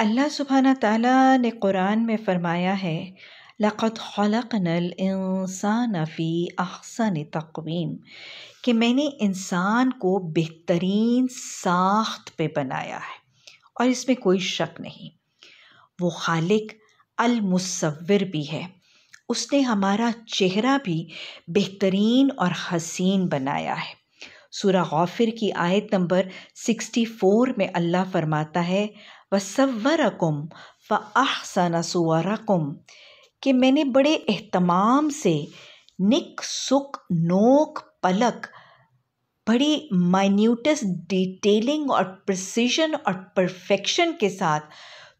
अल्लाह सुबहाना ताला ने कुरान में फ़रमाया है लक़त खलकनल इंसान फ़ी अहसन तकवीम कि मैंने इंसान को बेहतरीन साख्त पे बनाया है और इसमें कोई शक नहीं वो खालिक अलमसविर भी है उसने हमारा चेहरा भी बेहतरीन और हसीन बनाया है सूरा गौफिर की आयत नंबर 64 में अल्लाह फरमाता है वसवरकुम व आहसन सुवरकुम कि मैंने बड़े अहतमाम से निक सुख नोक पलक बड़ी माइन्यूटस डिटेलिंग और प्रसिजन और परफेक्शन के साथ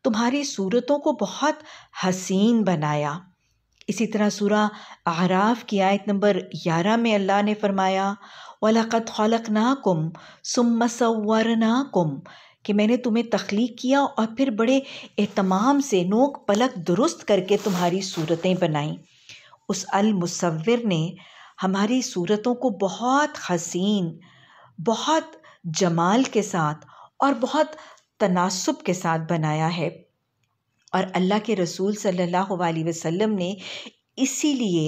तुम्हारी सूरतों को बहुत हसीन बनाया इसी तरह सूरा आराफ की आयत नंबर ग्यारह में अल्लाह ने फरमाया वलक़द खलक नाकुम सुमसवर नाकुम कि मैंने तुम्हें तख्लीक किया और फिर बड़े अहतमाम से नोक पलक दुरुस्त करके तुम्हारी सूरतें बनाईं उस अलमसवर ने हमारी सूरतों को बहुत हसीन बहुत जमाल के साथ और बहुत तनासब के साथ बनाया है और अल्लाह के रसूल सल्लल्लाहु अलैहि वसल्लम ने इसीलिए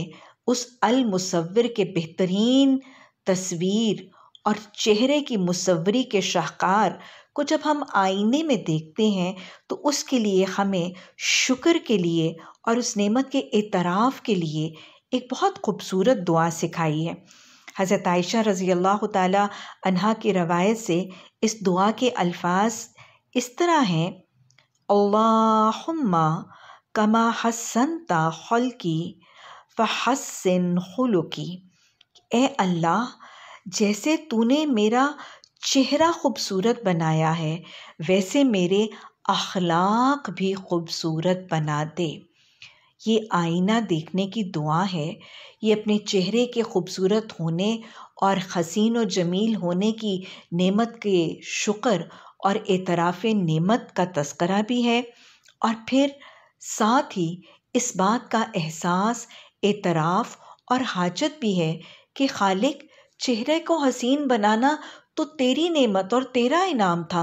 उस अलमसवर के बेहतरीन तस्वीर और चेहरे की मुसवरी के शाहकार को जब हम आईने में देखते हैं तो उसके लिए हमें शुक्र के लिए और उस नेमत के एतराफ़ के लिए एक बहुत खूबसूरत दुआ सिखाई है हज़रत आयशा रज़ी अल्लाह तहा की रवायत से इस दुआ के अल्फाज इस तरह हैं अल्लाहुम्मा कमा हसन ता की फ़हसन खलुकी ए अल्लाह जैसे तूने मेरा चेहरा खूबसूरत बनाया है वैसे मेरे अखलाक भी खूबसूरत बना दे ये आईना देखने की दुआ है ये अपने चेहरे के खूबसूरत होने और हसीन व जमील होने की नेमत के शुक्र और एतराफ़ नेमत का तस्करा भी है और फिर साथ ही इस बात का एहसास एतराफ़ और हाजत भी है कि खालिक चेहरे को हसीन बनाना तो तेरी नेमत और तेरा इनाम था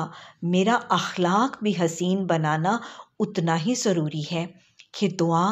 मेरा अखलाक भी हसीन बनाना उतना ही ज़रूरी है कि दुआ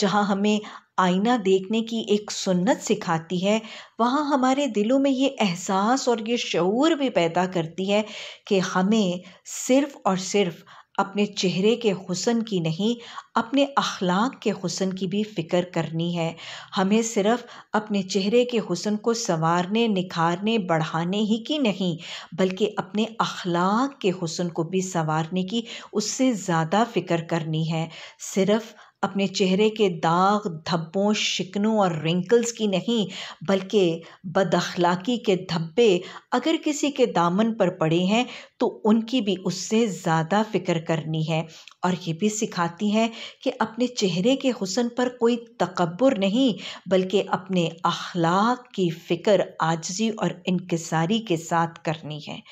जहाँ हमें आईना देखने की एक सुन्नत सिखाती है वहाँ हमारे दिलों में ये एहसास और ये शूर भी पैदा करती है कि हमें सिर्फ़ और सिर्फ अपने चेहरे के हुसन की नहीं अपने अखलाक के हुसन की भी फ़िक्र करनी है हमें सिर्फ अपने चेहरे के हुसन को संवारने निखारने बढ़ाने ही की नहीं बल्कि अपने अखलाक के हुसन को भी संवारने की उससे ज़्यादा फ़िक्र करनी है सिर्फ़ अपने चेहरे के दाग धब्बों शिकनों और रिंकल्स की नहीं बल्कि बदअखलाक़ी के धब्बे अगर किसी के दामन पर पड़े हैं तो उनकी भी उससे ज़्यादा फ़िक्र करनी है और ये भी सिखाती हैं कि अपने चेहरे के हुसन पर कोई तकबर नहीं बल्कि अपने अखलाक की फ़िक्र आजजी और इनकसारी के साथ करनी है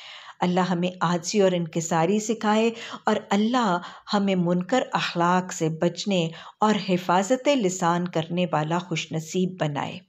अल्लाह हमें आजी और इनकसारी सिखाए और अल्लाह हमें मुनकर अखलाक से बचने और हिफाजत लसान करने वाला खुशनसीब बनाए